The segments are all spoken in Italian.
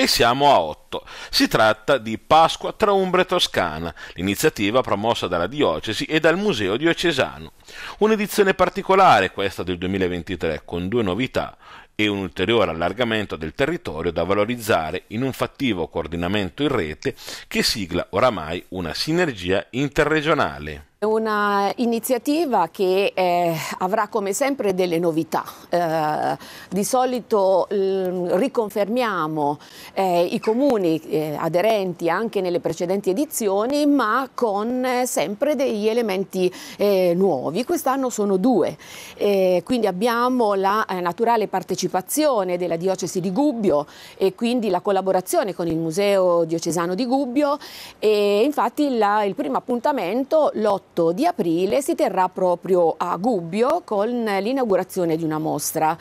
e siamo a 8. Si tratta di Pasqua tra Umbra e Toscana, l'iniziativa promossa dalla diocesi e dal Museo diocesano. Un'edizione particolare questa del 2023 con due novità e un ulteriore allargamento del territorio da valorizzare in un fattivo coordinamento in rete che sigla oramai una sinergia interregionale. Una iniziativa che eh, avrà come sempre delle novità. Eh, di solito mm, eh, riconfermiamo i comuni eh, aderenti anche nelle precedenti edizioni, ma con eh, sempre degli elementi eh, nuovi. Quest'anno sono due. quindi abbiamo la naturale partecipazione della diocesi di Gubbio e quindi la collaborazione con il Museo Diocesano di Gubbio e infatti la, il primo appuntamento l'8 8 di aprile si terrà proprio a Gubbio con l'inaugurazione di una mostra.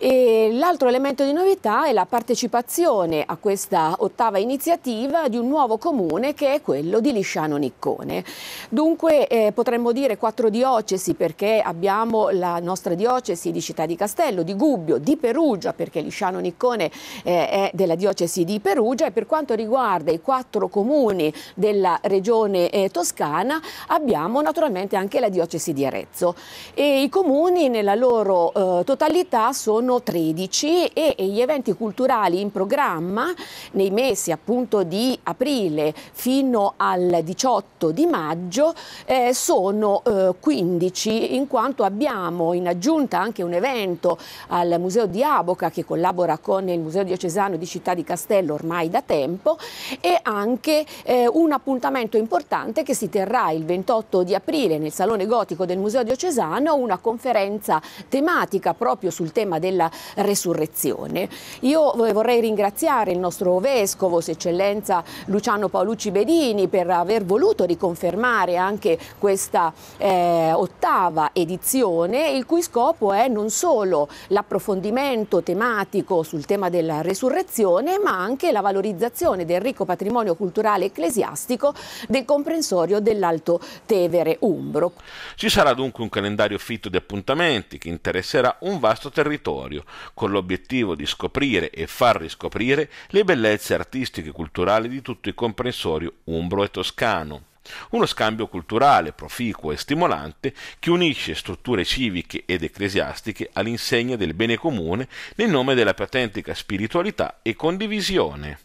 l'altro elemento di novità è la partecipazione a questa ottava iniziativa di un nuovo comune che è quello di Lisciano Niccone. Dunque eh, potremmo dire quattro diocesi perché abbiamo la nostra diocesi di Città di Castello, di Gubbio, di Perugia perché Lisciano Niccone eh, è della diocesi di Perugia e per quanto riguarda i quattro comuni della regione eh, toscana abbiamo abbiamo naturalmente anche la diocesi di Arezzo e i comuni nella loro eh, totalità sono 13 e, e gli eventi culturali in programma nei mesi appunto di aprile fino al 18 di maggio eh, sono eh, 15 in quanto abbiamo in aggiunta anche un evento al Museo di Aboca che collabora con il Museo diocesano di Città di Castello ormai da tempo e anche eh, un appuntamento importante che si terrà il 28 8 di aprile nel Salone Gotico del Museo Diocesano una conferenza tematica proprio sul tema della resurrezione. Io eh, vorrei ringraziare il nostro Vescovo, Sua Eccellenza Luciano Paolucci Bedini, per aver voluto riconfermare anche questa eh, ottava edizione, il cui scopo è non solo l'approfondimento tematico sul tema della resurrezione, ma anche la valorizzazione del ricco patrimonio culturale ecclesiastico del comprensorio dell'Alto Tempio. Tevere Umbro. Ci sarà dunque un calendario fitto di appuntamenti che interesserà un vasto territorio, con l'obiettivo di scoprire e far riscoprire le bellezze artistiche e culturali di tutto il comprensorio umbro e toscano. Uno scambio culturale proficuo e stimolante che unisce strutture civiche ed ecclesiastiche all'insegna del bene comune nel nome della più autentica spiritualità e condivisione.